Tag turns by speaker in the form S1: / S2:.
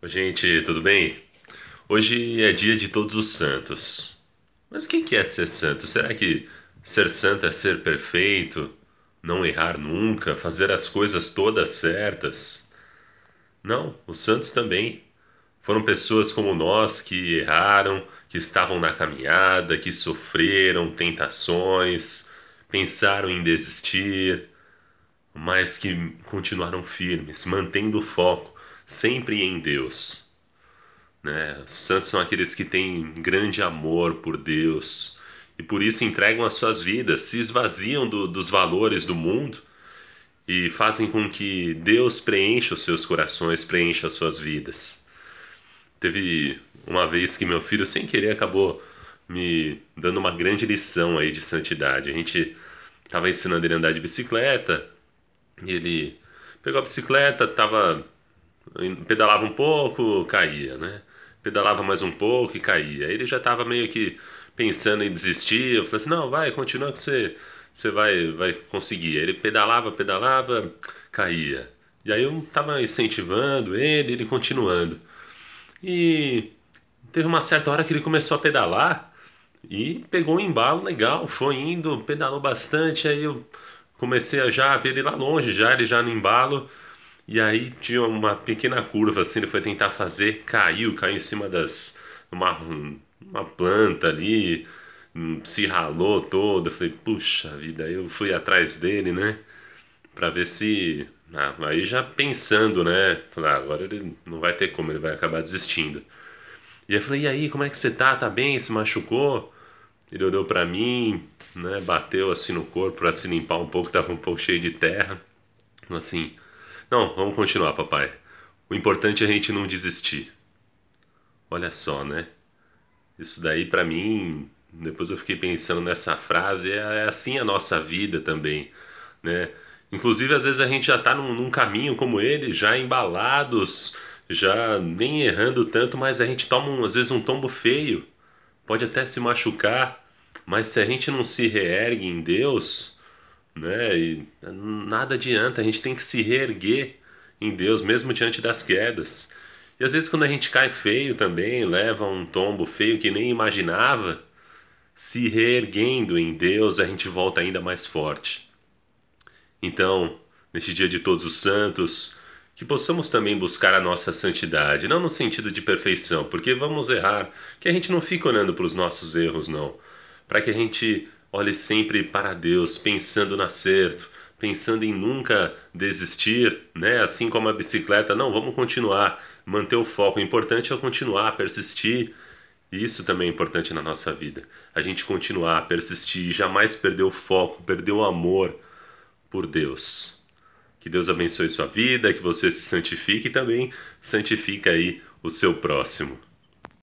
S1: Oi, gente, tudo bem? Hoje é dia de Todos os Santos. Mas o que é ser santo? Será que ser santo é ser perfeito? Não errar nunca? Fazer as coisas todas certas? Não, os santos também. Foram pessoas como nós que erraram, que estavam na caminhada, que sofreram tentações, pensaram em desistir, mas que continuaram firmes, mantendo o foco sempre em Deus. Né? Os santos são aqueles que têm grande amor por Deus e por isso entregam as suas vidas, se esvaziam do, dos valores do mundo e fazem com que Deus preencha os seus corações, preencha as suas vidas. Teve uma vez que meu filho, sem querer, acabou me dando uma grande lição aí de santidade. A gente estava ensinando ele a andar de bicicleta, e ele pegou a bicicleta, estava pedalava um pouco, caía, né? Pedalava mais um pouco e caía. Aí ele já estava meio que pensando em desistir. Eu falei assim: não, vai, continua que você, você vai, vai conseguir. Aí ele pedalava, pedalava, caía. E aí eu estava incentivando ele, ele continuando. E teve uma certa hora que ele começou a pedalar e pegou um embalo legal, foi indo, pedalou bastante. Aí eu comecei a já ver ele lá longe, já ele já no embalo. E aí tinha uma pequena curva, assim, ele foi tentar fazer, caiu, caiu em cima das. uma, uma planta ali, hum, se ralou todo. Eu falei, puxa vida, aí eu fui atrás dele, né? Pra ver se. Ah, aí já pensando, né? Falei, ah, agora ele não vai ter como, ele vai acabar desistindo. E eu falei, e aí, como é que você tá? Tá bem? Se machucou? Ele olhou para mim, né? Bateu assim no corpo pra se limpar um pouco, tava um pouco cheio de terra. Assim, não, vamos continuar, papai. O importante é a gente não desistir. Olha só, né? Isso daí para mim, depois eu fiquei pensando nessa frase, é, é assim a nossa vida também, né? Inclusive, às vezes a gente já está num, num, caminho como ele, já embalados, já nem errando tanto, mas a gente toma um, às vezes um tombo feio, pode até se machucar, mas se a gente não se reergue em Deus, né? E nada adianta, a gente tem que se reerguer em Deus, mesmo diante das quedas. E às vezes quando a gente cai feio também, leva um tombo feio que nem imaginava, se reerguendo em Deus, a gente volta ainda mais forte. Então, neste dia de todos os santos, que possamos também buscar a nossa santidade, não no sentido de perfeição, porque vamos errar, que a gente não fique olhando para os nossos erros, não, para que a gente Olhe sempre para Deus, pensando no acerto, pensando em nunca desistir, né? Assim como a bicicleta, não, vamos continuar, manter o foco. O importante é continuar, persistir. Isso também é importante na nossa vida. A gente continuar, persistir, jamais perder o foco, perder o amor por Deus. Que Deus abençoe sua vida, que você se santifique e também santifique aí o seu próximo.